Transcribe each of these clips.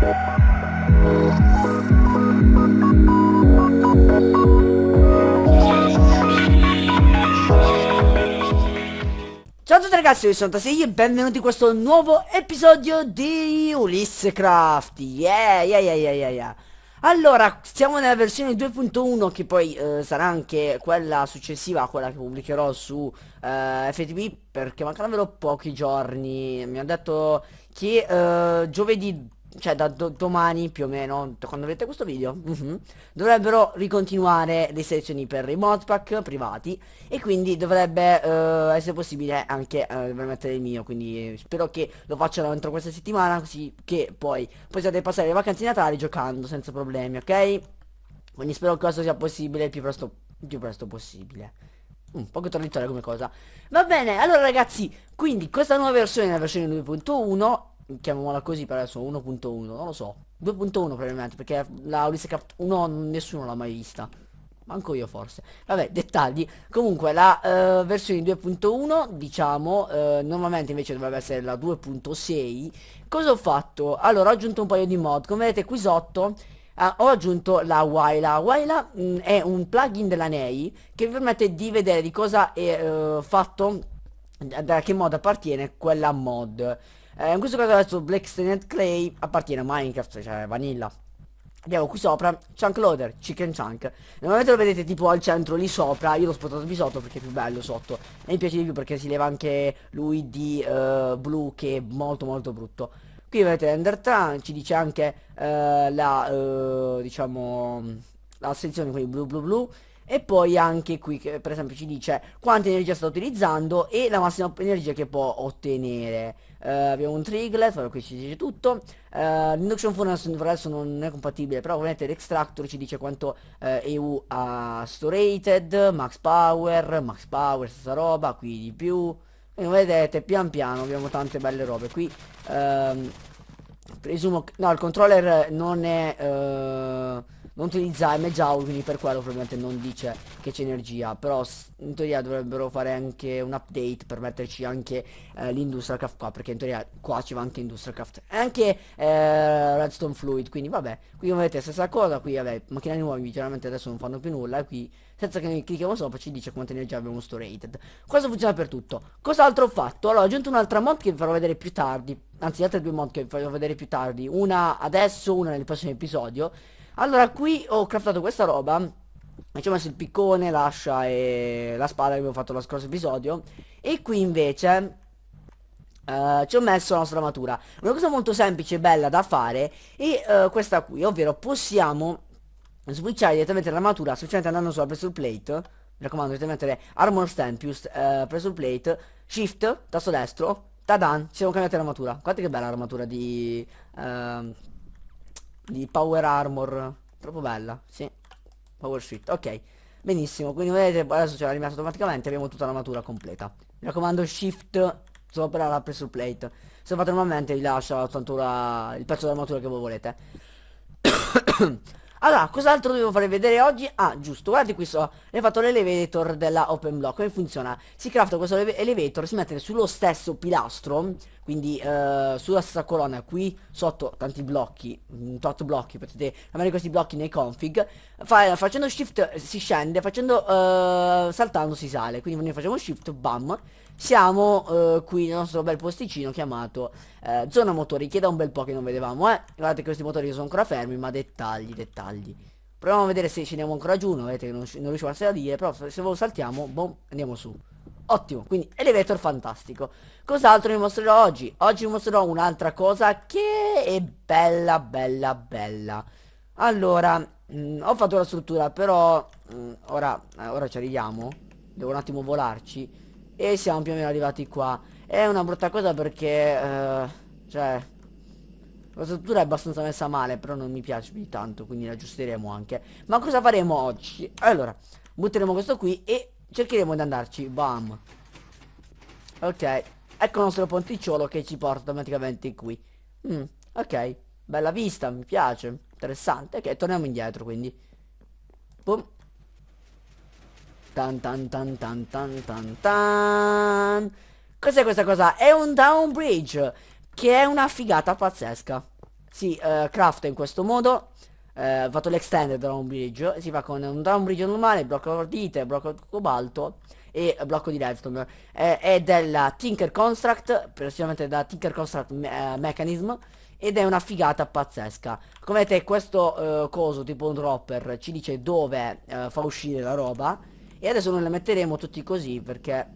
Ciao a tutti ragazzi, io sono Tasei e benvenuti in questo nuovo episodio di Ulisse Craft. Yeah, yeah, yeah, yeah, yeah. Allora, siamo nella versione 2.1 che poi eh, sarà anche quella successiva a quella che pubblicherò su eh, FTP perché mancano pochi giorni. Mi hanno detto che eh, giovedì cioè da do domani più o meno, quando vedete questo video, uh mm-hmm, -huh, dovrebbero ricontinuare le selezioni per i modpack privati e quindi dovrebbe uh, essere possibile anche uh, eh, mettere il mio, quindi spero che lo facciano entro questa settimana così che poi possiate passare le vacanze di Natale giocando senza problemi, ok? Quindi spero che questo sia possibile il più presto, più presto possibile un mm, po' contraddittoria come cosa va bene allora ragazzi quindi questa nuova versione la versione 2.1 chiamiamola così per adesso 1.1 non lo so 2.1 probabilmente perché la Ulysses Cup 1 nessuno l'ha mai vista manco io forse vabbè dettagli comunque la uh, versione 2.1 diciamo uh, normalmente invece dovrebbe essere la 2.6 cosa ho fatto allora ho aggiunto un paio di mod come vedete qui sotto Uh, ho aggiunto la Waila. Waila mh, mm, è un plugin della NEI che vi permette di vedere di cosa è uh, fatto, da che mod appartiene quella mod eh, in questo caso adesso Black Stained Clay appartiene a Minecraft, cioè Vanilla Andiamo qui sopra Chunk Loader, Chicken Chunk Normalmente lo vedete tipo al centro lì sopra Io l'ho spostato qui sotto perché è più bello sotto E mi piace di più perché si leva anche lui di uh, blu che è molto molto brutto Qui vedete Ender Tan, ci dice anche uh, la, uh, diciamo, la sezione quindi blu blu blu e poi anche qui che per esempio ci dice quanta energia sta utilizzando e la massima energia che può ottenere uh, abbiamo un triglet, vabbè, qui ci dice tutto uh, l'induction furnace per adesso non è compatibile però ovviamente l'extractor ci dice quanto uh, eh, EU ha storated max power, max power stessa roba, qui di più come vedete pian piano abbiamo tante belle robe qui ehm, presumo no il controller non è non utilizza MJAO quindi per quello probabilmente non dice che c'è energia però in teoria dovrebbero fare anche un update per metterci anche eh, l'industria craft qua perché in teoria qua ci va anche industria craft E anche eh, redstone fluid quindi vabbè qui come vedete stessa cosa qui vabbè macchina nuovi chiaramente adesso non fanno più nulla qui senza che noi clicchiamo sopra ci dice quanta energia abbiamo storated questo funziona per tutto cos'altro ho fatto allora ho aggiunto un'altra mod che vi farò vedere più tardi anzi altre due mod che vi farò vedere più tardi una adesso una nel prossimo episodio allora qui ho craftato questa roba ci ho messo il piccone, l'ascia e la spada che avevo fatto lo scorso episodio E qui invece uh, ci ho messo la nostra armatura Una cosa molto semplice e bella da fare è uh, questa qui Ovvero possiamo switchare direttamente l'armatura Semplicemente andando sulla pressure plate Mi raccomando dovete mettere armor stamp più uh, eh, pressure plate Shift, tasto destro Tadan, ci siamo cambiati l'armatura Guardate che bella l'armatura di... Uh, di power armor troppo bella sì power suit ok benissimo quindi vedete adesso ce l'ha rimessa automaticamente abbiamo tutta l'armatura completa mi raccomando shift sopra la pressure plate se lo fate normalmente vi lascia tanto la... il pezzo d'armatura che voi volete Allora, cos'altro devo fare vedere oggi? Ah, giusto, guardate qui so, ho fatto l'elevator della open block, come funziona? Si crafta questo elevator, si mette sullo stesso pilastro, quindi eh, sulla stessa colonna, qui sotto tanti blocchi, tot blocchi, potete avere questi blocchi nei config, fa, facendo shift si scende, facendo eh, saltando si sale, quindi noi facciamo shift, bam, siamo eh, qui nel nostro bel posticino chiamato eh, zona motori che da un bel po' che non vedevamo eh guardate questi motori sono ancora fermi ma dettagli dettagli proviamo a vedere se ce ne andiamo ancora giù no, vedete che non, non riusciamo a dire però se lo saltiamo boom, andiamo su ottimo quindi elevator fantastico cos'altro vi mostrerò oggi oggi vi mostrerò un'altra cosa che è bella bella bella allora mh, mm, ho fatto la struttura però mh, mm, ora, eh, ora ci arriviamo devo un attimo volarci e siamo più o meno arrivati qua È una brutta cosa perché eh, Cioè La struttura è abbastanza messa male Però non mi piace più tanto Quindi la aggiusteremo anche Ma cosa faremo oggi? Allora Butteremo questo qui E cercheremo di andarci Bam Ok Ecco il nostro ponticciolo che ci porta automaticamente qui mm, Ok Bella vista, mi piace Interessante Ok, torniamo indietro quindi Boom Tan tan tan tan tan tan tan. Cos'è questa cosa? È un down bridge. Che è una figata pazzesca. Si uh, eh, crafta in questo modo. Uh, eh, fatto l'extended down bridge. Si fa con un down bridge normale, blocco ordite, blocco cobalto e blocco di redstone. Eh, è della Tinker Construct, precisamente da Tinker Construct me eh, Mechanism. Ed è una figata pazzesca. Come vedete questo eh, coso tipo un dropper ci dice dove eh, fa uscire la roba e adesso non le metteremo tutti così perché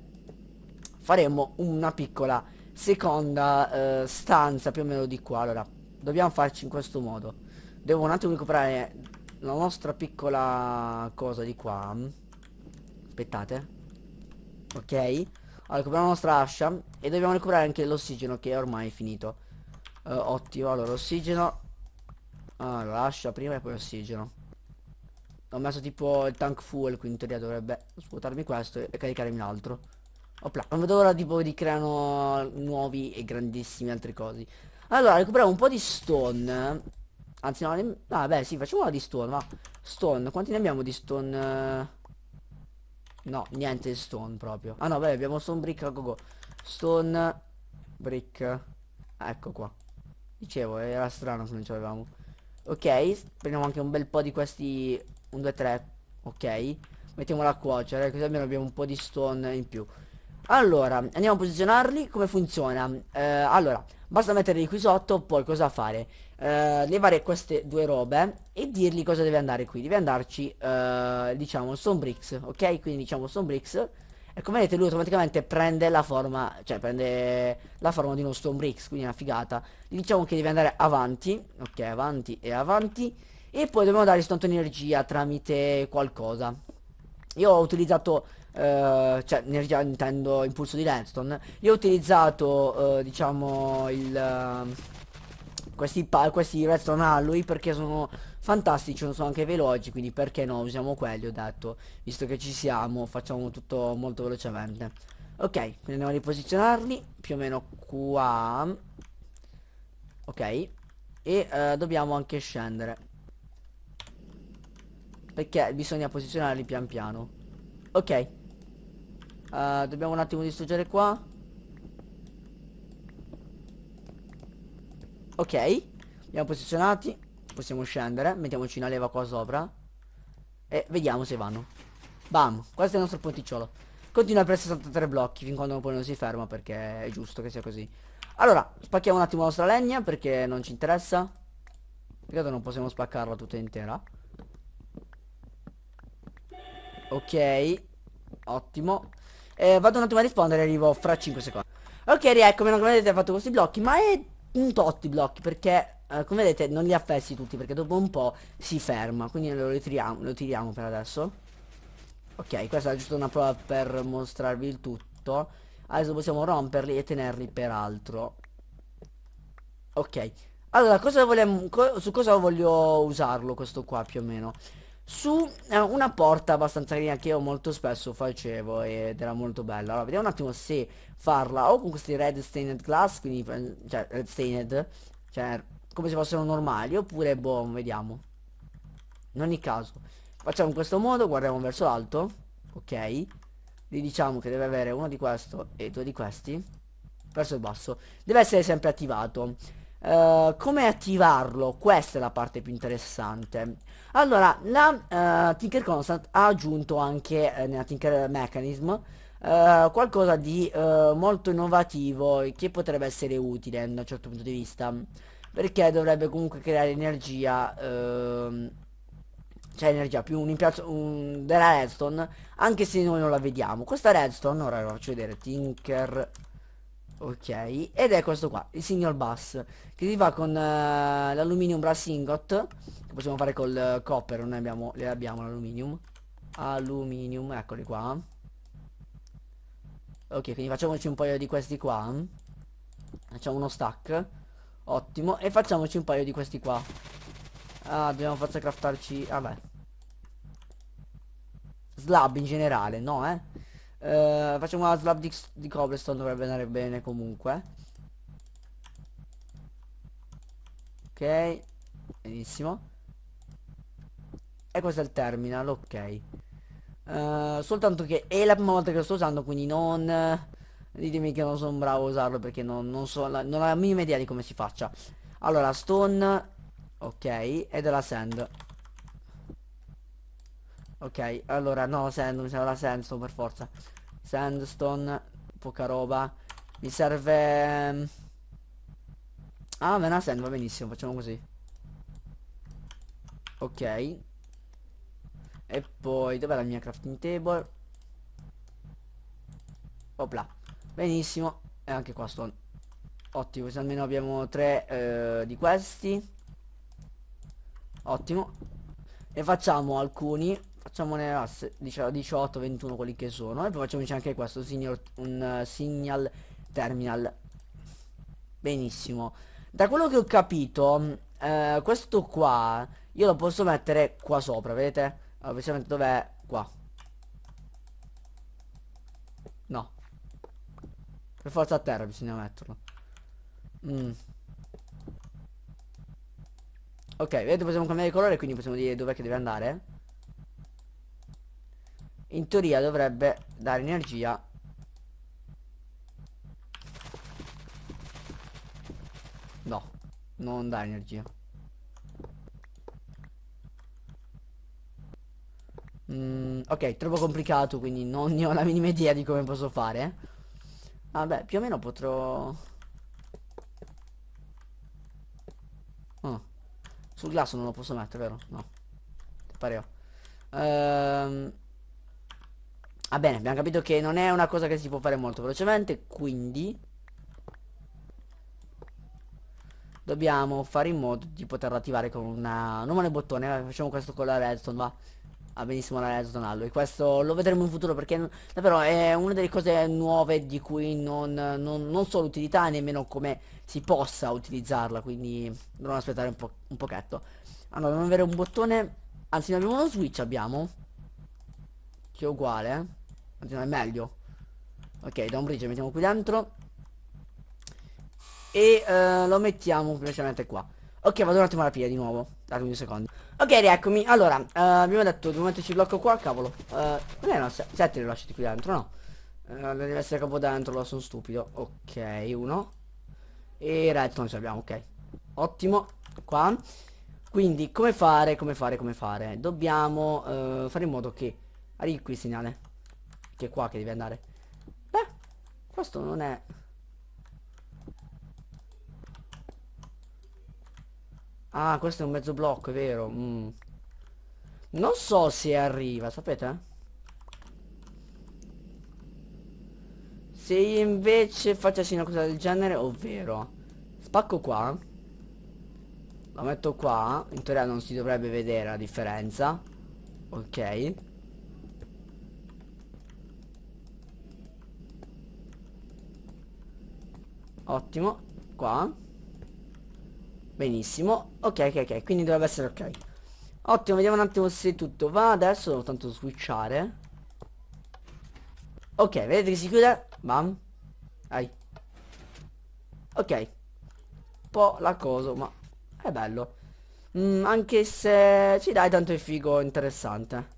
faremo una piccola seconda eh, stanza più o meno di qua allora dobbiamo farci in questo modo devo un attimo recuperare la nostra piccola cosa di qua aspettate ok allora copriamo la nostra ascia e dobbiamo recuperare anche l'ossigeno che è ormai finito uh, ottimo allora ossigeno allora ascia prima e poi ossigeno ho messo tipo il tank full, quindi in teoria dovrebbe svuotarmi questo e caricarmi un altro. Opla, non vedo ora tipo di creano nuovi e grandissimi altri cosi. Allora, recuperiamo un po' di stone. Anzi no, ne... ah sì, facciamo una di stone, ma... Stone, quanti ne abbiamo di stone? No, niente stone proprio. Ah no, beh, abbiamo stone brick a gogo. Stone brick. Ecco qua. Dicevo, era strano se non ce l'avevamo. Ok, prendiamo anche un bel po' di questi 1, 2, 3 Ok Mettiamola a cuocere così almeno abbiamo un po' di stone in più Allora andiamo a posizionarli Come funziona? Eh, allora basta metterli qui sotto Poi cosa fare? Eh, levare queste due robe E dirgli cosa deve andare qui Deve andarci eh, diciamo stone bricks Ok quindi diciamo stone bricks e come vedete lui automaticamente prende la forma Cioè prende la forma di uno stone bricks Quindi è una figata Gli Diciamo che deve andare avanti Ok avanti e avanti e poi dobbiamo dare soltanto energia tramite qualcosa Io ho utilizzato eh, Cioè energia intendo impulso di redstone Io ho utilizzato eh, diciamo il ehm, questi, questi redstone alloy perché sono fantastici, sono anche veloci, quindi perché no, usiamo quelli, ho detto, visto che ci siamo, facciamo tutto molto velocemente. Ok, quindi andiamo a riposizionarli, più o meno qua. Ok, e eh, dobbiamo anche scendere. Perché bisogna posizionarli pian piano Ok uh, Dobbiamo un attimo distruggere qua Ok Abbiamo posizionati Possiamo scendere Mettiamoci una leva qua sopra E vediamo se vanno Bam Questo è il nostro ponticciolo Continua per 63 blocchi Fin quando poi non si ferma Perché è giusto che sia così Allora Spacchiamo un attimo la nostra legna Perché non ci interessa Peccato non possiamo spaccarla tutta intera Ok Ottimo eh, Vado un attimo a rispondere Arrivo fra 5 secondi Ok rieccomi come vedete ho fatto questi blocchi Ma è un tot i blocchi Perché eh, come vedete non li affessi tutti Perché dopo un po' si ferma Quindi lo ritiriamo, lo tiriamo per adesso Ok questa è giusto una prova per mostrarvi il tutto Adesso possiamo romperli e tenerli per altro Ok allora, cosa volevo, su cosa voglio usarlo questo qua più o meno? su eh, una porta abbastanza carina che io molto spesso facevo ed era molto bella allora vediamo un attimo se farla o con questi red stained glass quindi eh, cioè red stained cioè come se fossero normali oppure boh vediamo in ogni caso facciamo in questo modo guardiamo verso l'alto ok gli diciamo che deve avere uno di questo e due di questi verso il basso deve essere sempre attivato uh, come attivarlo questa è la parte più interessante allora, la uh, Tinker Constant ha aggiunto anche uh, nella Tinker Mechanism uh, qualcosa di molto innovativo che potrebbe essere utile da un certo punto di vista. Perché dovrebbe comunque creare energia, ehm, cioè energia più un impianto un, della redstone, anche se noi non la vediamo. Questa redstone, ora la faccio vedere, Tinker Ok, ed è questo qua, il signor bus Che si fa con uh, l'aluminium brass ingot Che possiamo fare col uh, copper, non abbiamo, le abbiamo l'aluminium Aluminium, eccoli qua Ok, quindi facciamoci un paio di questi qua Facciamo uno stack Ottimo, e facciamoci un paio di questi qua Ah, dobbiamo forse craftarci, vabbè Slab in generale, no eh Uh, facciamo una slab di, di cobblestone dovrebbe andare bene comunque ok benissimo e questo è il terminal ok uh, soltanto che è la prima volta che lo sto usando quindi non eh, ditemi che non sono bravo a usarlo perché non, non so la, non ho la minima idea di come si faccia allora stone ok e della sand Ok, allora no, la sand, mi sembra la sand, sto per forza. Sandstone, poca roba. Mi serve... Mm, ah, me sand, va benissimo, facciamo così. Ok. E poi, dov'è la mia crafting table? Opla. Benissimo. E anche qua stone. Ottimo, se almeno abbiamo tre eh, di questi. Ottimo. Ne facciamo alcuni facciamone a diciamo, 18, 21 quelli che sono e poi facciamoci anche questo signor, un uh, signal terminal benissimo da quello che ho capito mm, eh, questo qua io lo posso mettere qua sopra vedete allora, precisamente dov'è qua no per forza a terra bisogna metterlo mm. ok vedete possiamo cambiare colore quindi possiamo dire dov'è che deve andare in teoria dovrebbe dare energia no non dà energia mm, ok troppo complicato quindi non ne ho la minima idea di come posso fare vabbè più o meno potrò oh. sul glasso non lo posso mettere vero? no pareo ehm Va bene, abbiamo capito che non è una cosa che si può fare molto velocemente, quindi dobbiamo fare in modo di poterlo attivare con una... non male bottone, eh, facciamo questo con la redstone, va. Va benissimo la redstone allo e questo lo vedremo in futuro perché davvero è una delle cose nuove di cui non, non, non so l'utilità e nemmeno come si possa utilizzarla, quindi dovremo aspettare un, po un pochetto. Allora, dobbiamo avere un bottone, anzi ne abbiamo uno switch abbiamo, che è uguale, eh anzi no è meglio ok Bridge, mettiamo qui dentro e uh, lo mettiamo velocemente qua ok vado un attimo alla pia di nuovo datemi un secondo ok rieccomi allora uh, abbiamo detto dobbiamo momento ci blocco qua cavolo uh, non è no 7 li lasciati qui dentro no uh, deve essere capo dentro lo sono stupido ok uno e retto non ce l'abbiamo ok ottimo qua quindi come fare come fare come fare dobbiamo uh, fare in modo che arrivi qui il segnale che è qua che devi andare. Beh, questo non è... Ah, questo è un mezzo blocco, è vero. Mm. Non so se arriva, sapete? Se io invece facessi una cosa del genere, ovvero spacco qua, la metto qua, in teoria non si dovrebbe vedere la differenza, ok? Ottimo Qua Benissimo Ok ok ok Quindi dovrebbe essere ok Ottimo vediamo un attimo se tutto va Adesso devo tanto switchare Ok vedete che si chiude Bam Dai Ok Un po' la cosa ma È bello mm, Anche se Ci dai tanto è figo interessante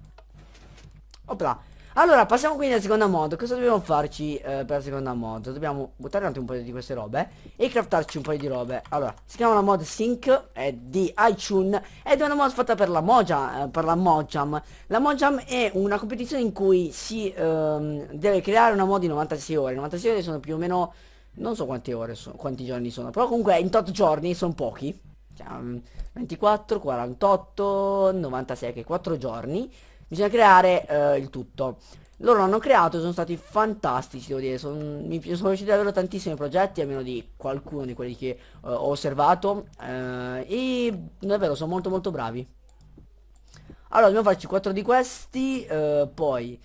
Opla allora, passiamo quindi al secondo modo. Cosa dobbiamo farci eh, per il secondo modo? Dobbiamo buttare un po' di queste robe e craftarci un po' di robe. Allora, si chiama la mod Sync, è di iTunes ed è una mod fatta per la Mojam. Eh, per la Mojam. La Mojam è una competizione in cui si ehm, deve creare una mod in 96 ore. 96 ore sono più o meno... Non so quante ore sono, quanti giorni sono, però comunque in 8 giorni sono pochi. 24, 48, 96, che 4 giorni Bisogna creare eh, il tutto. Loro l'hanno creato e sono stati fantastici, devo dire, sono, mi sono piaciuti davvero tantissimi progetti, almeno di qualcuno di quelli che uh, ho osservato, uh, e davvero sono molto molto bravi. Allora, dobbiamo farci 4 di questi, uh, poi...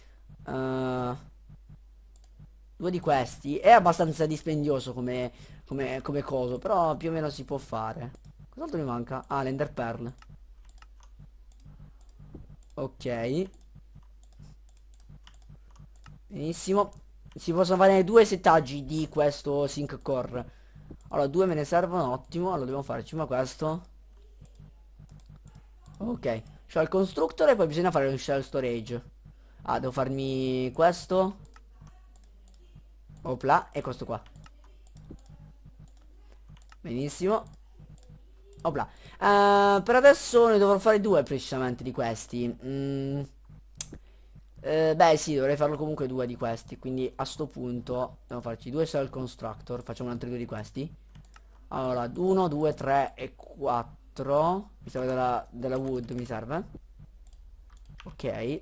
due di questi, è abbastanza dispendioso come, come, come coso, però più o meno si può fare. Cos'altro mi manca? Ah, l'Ender Pearl. Ok Benissimo Si possono fare due settaggi di questo sync core Allora due me ne servono Ottimo Allora dobbiamo fare prima questo Ok Shell constructor e poi bisogna fare un shell storage Ah devo farmi questo Opla E questo qua Benissimo Opla. Uh, per adesso ne dovrò fare due precisamente di questi. Mm. Eh, beh sì, dovrei farlo comunque due di questi Quindi a sto punto Devo farci due cell constructor Facciamo altri due di questi Allora, 1, 2, 3 e 4 Mi serve della, della wood, mi serve Ok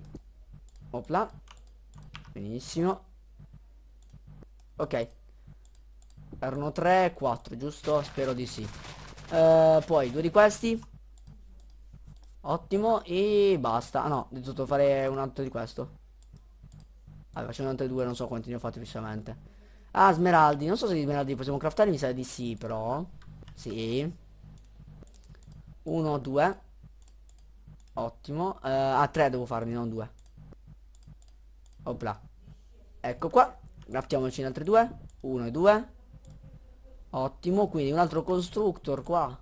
Opla Benissimo Ok Erano 3 e 4, giusto? Spero di sì Uh, poi due di questi Ottimo e basta Ah no, ho dovuto fare un altro di questo Vabbè facciamo altri due, non so quanti ne ho fatti precisamente Ah smeraldi, non so se di smeraldi possiamo craftare Mi sa di sì però Sì Uno, due Ottimo uh, Ah tre devo farmi, non due Opla Ecco qua Craftiamoci in altri due Uno e due Ottimo, quindi un altro constructor qua.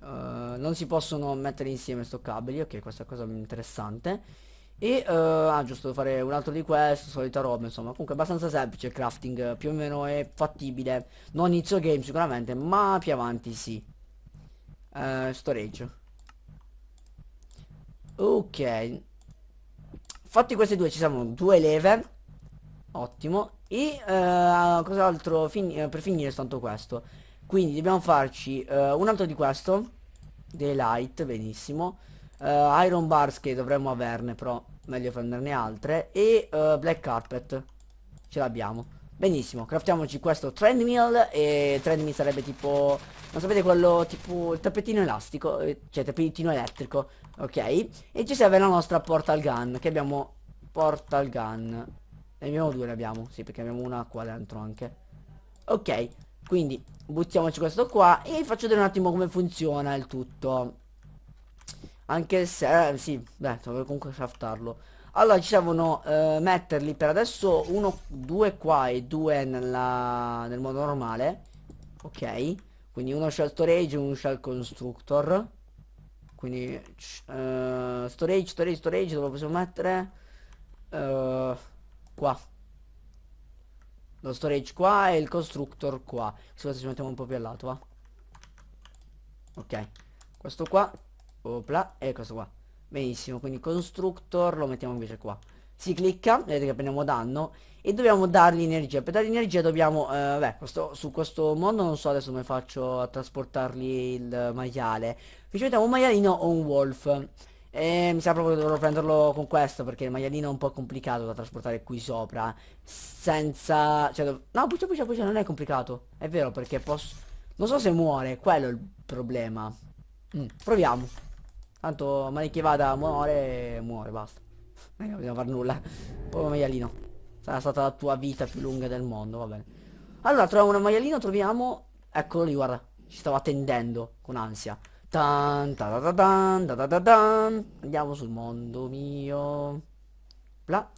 Uh, non si possono mettere insieme stoccabili, ok, questa cosa è interessante. E, uh, ah giusto, devo fare un altro di questo, solita roba, insomma. Comunque abbastanza semplice il crafting, più o meno è fattibile. Non inizio game sicuramente, ma più avanti sì. Uh, storage. Ok. Fatti questi due, ci siamo due leve Ottimo. E uh, cos'altro? Fin eh, per finire soltanto questo. Quindi dobbiamo farci uh, un altro di questo. Dei light, benissimo. Uh, iron bars che dovremmo averne, però meglio prenderne altre. E black carpet. Ce l'abbiamo. Benissimo, craftiamoci questo treadmill e treadmill sarebbe tipo, non sapete quello, tipo il tappetino elastico, cioè tappetino elettrico, ok? E ci serve la nostra portal gun, che abbiamo portal gun, ne abbiamo due, ne abbiamo. Sì, perché abbiamo una qua dentro anche. Ok, quindi buttiamoci questo qua e vi faccio vedere un attimo come funziona il tutto. Anche se, eh, sì, beh, dovrei comunque craftarlo. Allora ci servono eh, metterli per adesso uno, due qua e due nella, nel modo normale. Ok, quindi uno shell storage e uno shell constructor. Quindi eh, storage, storage, storage, dove lo possiamo mettere? Eh qua lo storage qua e il constructor qua adesso ci mettiamo un po' più al lato va ok questo qua opla e questo qua benissimo quindi constructor lo mettiamo invece qua si clicca vedete che prendiamo danno e dobbiamo dargli energia per dargli energia dobbiamo eh, beh questo, su questo mondo non so adesso come faccio a trasportargli il maiale se ci mettiamo un maialino o un wolf e mi sa proprio che dovrò prenderlo con questo perché il maialino è un po' complicato da trasportare qui sopra. Senza... Cioè, No, puccia puccia puccia non è complicato. È vero perché posso... Non so se muore, quello è il problema. Mm, proviamo. Tanto male che vada muore, muore, basta. Eh, non dobbiamo far nulla. Povero maialino. Sarà stata la tua vita più lunga del mondo, va bene. Allora, troviamo un maialino, troviamo... Eccolo lì, guarda. Ci stava attendendo con ansia. Tan, ta, ta, tan, ta, ta, tan. Andiamo sul mondo mio. Bla.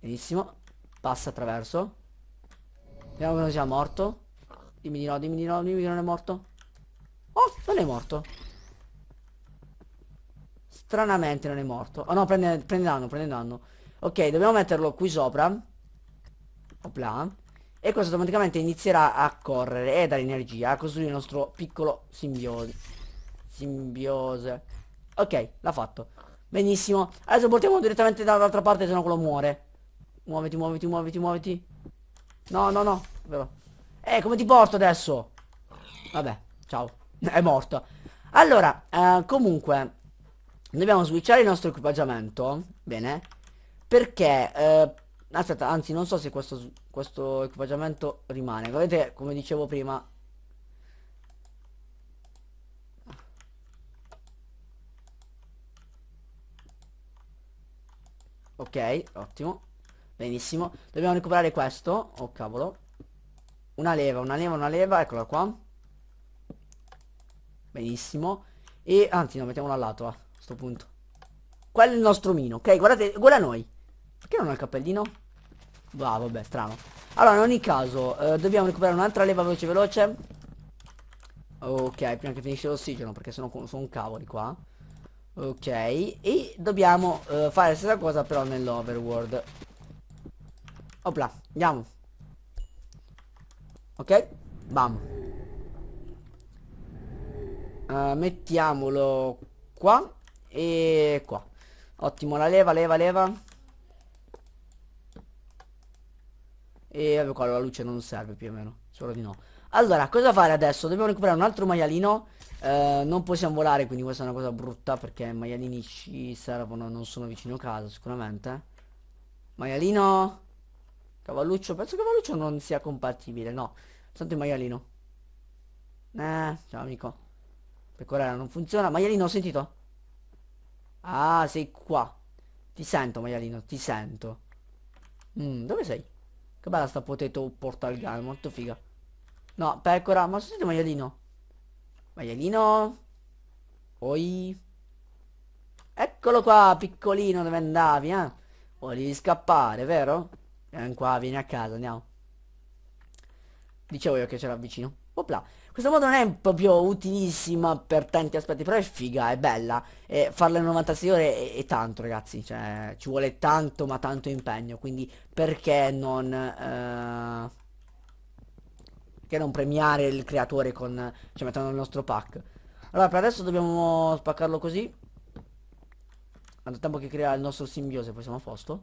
Benissimo. Passa attraverso. Vediamo che non sia morto. Dimmi di no, dimmi di no, dimmi che non è morto. Oh, non è morto. Stranamente non è morto. Oh no, prende, prende danno, prende danno. Ok, dobbiamo metterlo qui sopra. Opla. E questo automaticamente inizierà a correre e dare energia a costruire il nostro piccolo simbionte simbiose. Ok, l'ha fatto. Benissimo. Adesso portiamo direttamente dall'altra parte, se no quello muore. Muoviti, muoviti, muoviti, muoviti. No, no, no. Vero. Eh, come ti porto adesso? Vabbè, ciao. È morto. Allora, eh, comunque, dobbiamo switchare il nostro equipaggiamento. Bene. Perché... Eh, aspetta, anzi, non so se questo, questo equipaggiamento rimane. Vedete, come dicevo prima, Ok, ottimo. Benissimo. Dobbiamo recuperare questo. Oh cavolo. Una leva, una leva, una leva. Eccola qua. Benissimo. E anzi no, mettiamola al lato a sto punto. Quello è il nostro mino. Ok, guardate, guarda noi. Perché non ho il cappellino? Ah, vabbè, strano. Allora, in ogni caso, eh, dobbiamo recuperare un'altra leva veloce veloce. Ok, prima che finisce l'ossigeno, perché sono, sono cavoli qua. Ok, e dobbiamo uh, fare la stessa cosa però nell'overworld. Opla, andiamo. Ok, bam. Uh, mettiamolo qua e qua. Ottimo, la leva, leva, leva. E vabbè qua la luce non serve più o meno, solo di no. Allora, cosa fare adesso? Dobbiamo recuperare un altro maialino eh, non possiamo volare, quindi questa è una cosa brutta perché maialini ci servono, non sono vicino casa sicuramente. Maialino! Cavalluccio, penso che Cavalluccio non sia compatibile, no. Senti maialino. Eh, ciao amico. Pecorella non funziona. Maialino, ho sentito? Ah, sei qua. Ti sento, maialino, ti sento. Mm, dove sei? Che bella sta potato portal gun, molto figa. No, pecora, ma senti maialino? Maialino. Oi. Eccolo qua, piccolino, dove andavi, eh? Volevi scappare, vero? Vieni eh, qua, vieni a casa, andiamo. Dicevo io che c'era vicino. Opla. Questa moto non è proprio utilissima per tanti aspetti, però è figa, è bella. E farla in 96 ore è, è tanto, ragazzi. Cioè, ci vuole tanto, ma tanto impegno. Quindi, perché non... Eh perché non premiare il creatore con... Cioè mettendo il nostro pack Allora per adesso dobbiamo spaccarlo così Nel tempo che crea il nostro simbiose poi siamo a posto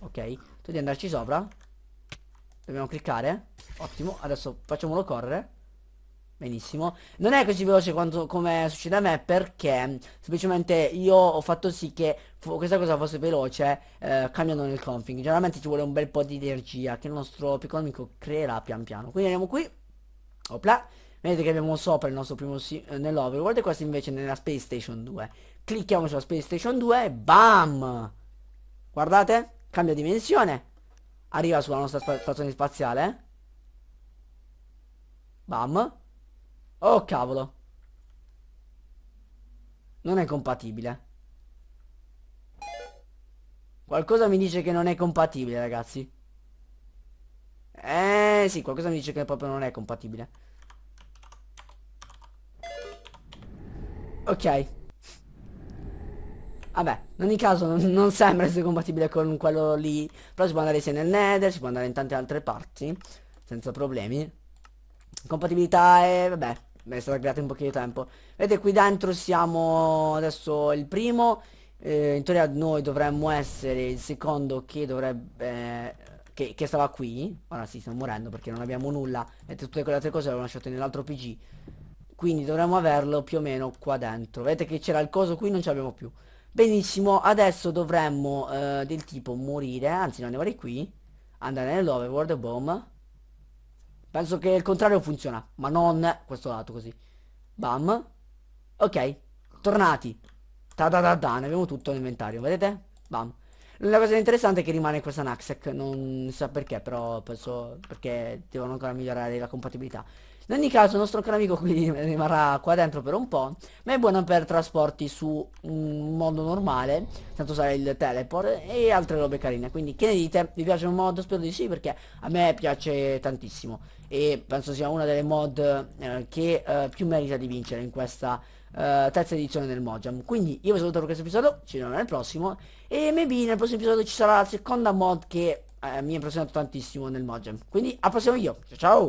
Ok Tu devi andarci sopra Dobbiamo cliccare Ottimo Adesso facciamolo correre Benissimo, non è così veloce quanto come succede a me perché semplicemente io ho fatto sì che questa cosa fosse veloce eh, cambiando nel config. Generalmente ci vuole un bel po' di energia che il nostro piccolo amico creerà pian piano. Quindi andiamo qui, opla, vedete che abbiamo sopra il nostro primo si eh, nell'overworld e questo invece nella Space Station 2. Clicchiamo sulla Space Station 2 e BAM! Guardate, cambia dimensione, arriva sulla nostra spa stazione spaziale. Bam. Oh cavolo. Non è compatibile. Qualcosa mi dice che non è compatibile, ragazzi. Eh, sì, qualcosa mi dice che proprio non è compatibile. Ok. Vabbè, in ogni caso non, sembra essere compatibile con quello lì. Però si può andare sia nel Nether, si può andare in tante altre parti. Senza problemi. Compatibilità e... vabbè, Beh, è stata creata in pochino di tempo. Vedete qui dentro siamo adesso il primo. Eh, in teoria noi dovremmo essere il secondo che dovrebbe... che, che, stava qui. Ora sì, stiamo morendo perché non abbiamo nulla. E tutte quelle altre cose le avevamo lasciate nell'altro PG. Quindi dovremmo averlo più o meno qua dentro. Vedete che c'era il coso qui, non ce l'abbiamo più. Benissimo, adesso dovremmo eh, del tipo morire. Anzi, non andiamo qui. Andare nell'overworld bomb. Penso che il contrario funziona, ma non questo lato così. Bam. Ok, tornati. Ta da da da, ne abbiamo tutto l'inventario, vedete? Bam. La cosa interessante è che rimane questa Naxec, non so perché, però penso perché devono ancora migliorare la compatibilità. In ogni caso il nostro caro amico qui rimarrà qua dentro per un po', ma è buono per trasporti su un mondo normale, tanto usare il teleport e altre robe carine. Quindi che ne dite? Vi piace un mod? Spero di sì perché a me piace tantissimo e penso sia una delle mod eh, che eh, più merita di vincere in questa eh, terza edizione del Mojam. Quindi io vi saluto per questo episodio, ci vediamo nel prossimo e maybe nel prossimo episodio ci sarà la seconda mod che eh, mi ha impressionato tantissimo nel Mojam. Quindi al prossimo video, ciao ciao!